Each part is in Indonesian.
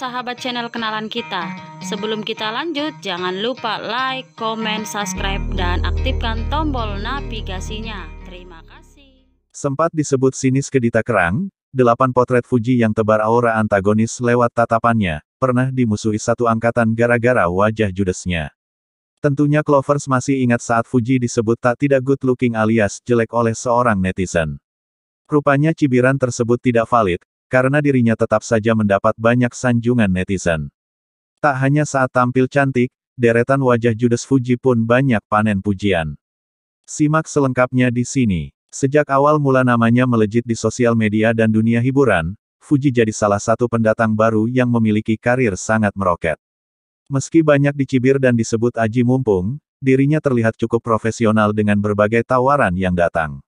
sahabat channel kenalan kita. Sebelum kita lanjut, jangan lupa like, comment, subscribe, dan aktifkan tombol navigasinya. Terima kasih. Sempat disebut sinis ke Dita Kerang, delapan potret Fuji yang tebar aura antagonis lewat tatapannya, pernah dimusuhi satu angkatan gara-gara wajah judesnya. Tentunya Clovers masih ingat saat Fuji disebut tak tidak good looking alias jelek oleh seorang netizen. Rupanya cibiran tersebut tidak valid, karena dirinya tetap saja mendapat banyak sanjungan netizen. Tak hanya saat tampil cantik, deretan wajah Judas Fuji pun banyak panen pujian. Simak selengkapnya di sini. Sejak awal mula namanya melejit di sosial media dan dunia hiburan, Fuji jadi salah satu pendatang baru yang memiliki karir sangat meroket. Meski banyak dicibir dan disebut aji mumpung, dirinya terlihat cukup profesional dengan berbagai tawaran yang datang.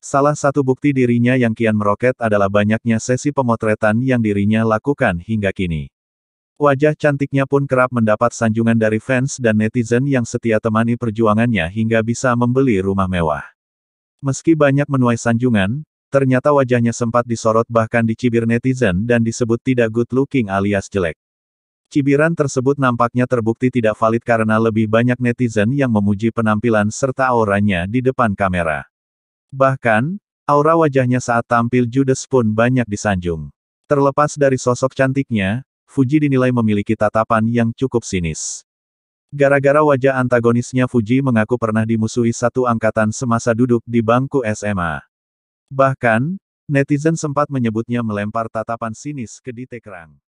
Salah satu bukti dirinya yang kian meroket adalah banyaknya sesi pemotretan yang dirinya lakukan hingga kini. Wajah cantiknya pun kerap mendapat sanjungan dari fans dan netizen yang setia temani perjuangannya hingga bisa membeli rumah mewah. Meski banyak menuai sanjungan, ternyata wajahnya sempat disorot bahkan dicibir netizen dan disebut tidak good looking alias jelek. Cibiran tersebut nampaknya terbukti tidak valid karena lebih banyak netizen yang memuji penampilan serta auranya di depan kamera. Bahkan, aura wajahnya saat tampil Judas pun banyak disanjung. Terlepas dari sosok cantiknya, Fuji dinilai memiliki tatapan yang cukup sinis. Gara-gara wajah antagonisnya Fuji mengaku pernah dimusuhi satu angkatan semasa duduk di bangku SMA. Bahkan, netizen sempat menyebutnya melempar tatapan sinis ke Ditekrang.